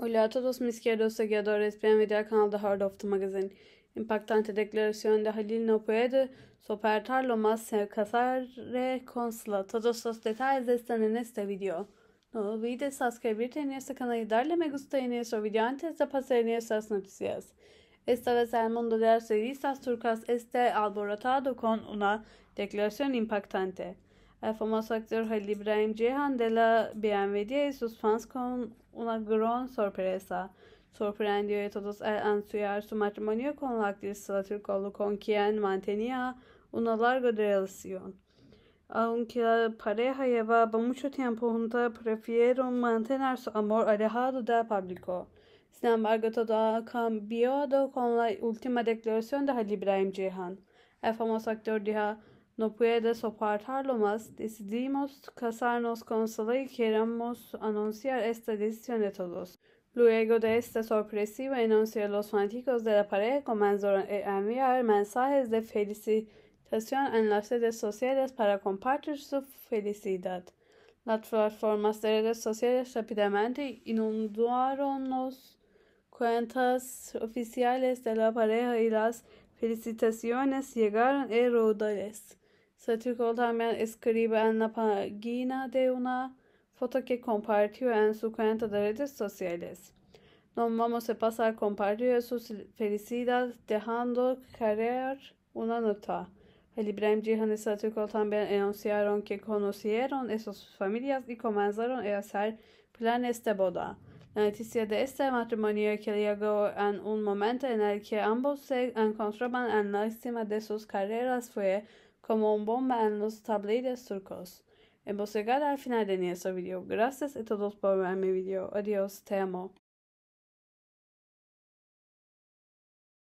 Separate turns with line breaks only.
Hola a todos mis queridos seguidores, bienvenidos al canal de Hard of the Magazine. Impactante declaración de Halil no puede soportar lo más se casarre con Sla. Todos los detalles están en este video. No olvides suscribirte a nuestro canal y darle me gusta a nuestro video antes de pasar nuestras noticias. Esta vez el mundo de las revistas turcas este alborotado con una declaración impactante. Ee, famoso actor Halil İbrahim Ceyhan de la bienvenida y sus fans con una gran sorpresa. Sorprendió a todos al anunciar su matrimonio con la actriz Sala Türkoğlu con quien mantenía una larga relación. Aunque la pareja llevaba mucho tiempo junta, prefirieron mantener su amor alejado del público. Sin embargo, todo ha cambiado con la última declaración de Halil İbrahim Ceyhan. El famoso actor dijo No puede soportarlo más. Decidimos casarnos con Sally y queremos anunciar esta decisión de todos. Luego de esta sorpresiva enuncia, los fanáticos de la pareja comenzaron a enviar mensajes de felicitación en las redes sociales para compartir su felicidad. Las plataformas de redes sociales rápidamente inundaron las cuentas oficiales de la pareja y las felicitaciones llegaron a rodales. Satricolta también escribe en la página de una foto que compartió en su cuenta de redes sociales. No vamos a pasar a compartir sus felicidad dejando caer una nota. El Ibrahim Jihan y Satrikol también anunciaron que conocieron a sus familias y comenzaron a hacer planes de boda. La noticia de este matrimonio que llegó en un momento en el que ambos se encontraban en la cima de sus carreras fue como un bomba en los tablides turcos. Hemos llegado al final de nuestro video. Gracias a todos por ver mi video. Adiós, te amo.